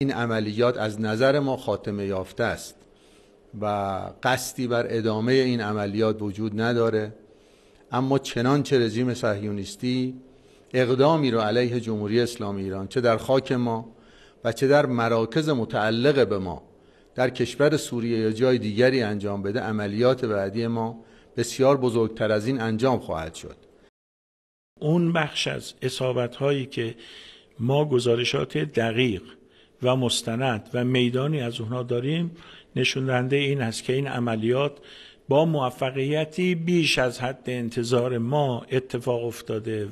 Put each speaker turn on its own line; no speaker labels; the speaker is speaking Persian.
این عملیات از نظر ما خاتمه یافته است و قصدی بر ادامه این عملیات وجود نداره اما چنانچه رژیم صهیونیستی اقدامی رو علیه جمهوری اسلامی ایران چه در خاک ما و چه در مراکز متعلق به ما در کشور سوریه یا جای دیگری انجام بده عملیات بعدی ما بسیار بزرگتر از این انجام خواهد شد
اون بخش از اصابت
هایی که ما
گزارشات دقیق و
مستند و میدانی از اونها داریم نشون دهنده این است که این عملیات با موفقیتی بیش از حد انتظار ما اتفاق افتاده